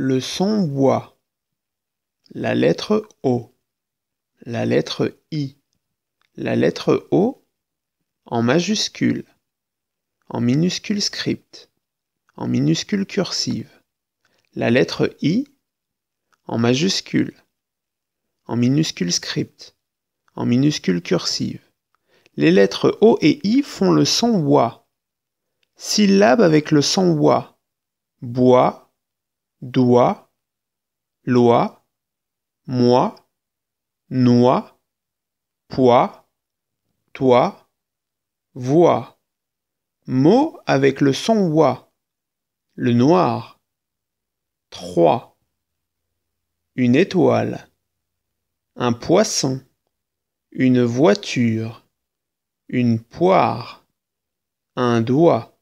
Le son bois. La lettre O. La lettre I. La lettre O en majuscule, en minuscule script, en minuscule cursive. La lettre I en majuscule, en minuscule script, en minuscule cursive. Les lettres O et I font le son WA. Syllabe avec le son WA. Bois, doit, loi, moi, noix, poids, toi, voix. Mot avec le son voix Le noir. trois, Une étoile. Un poisson. Une voiture. Une poire. Un doigt.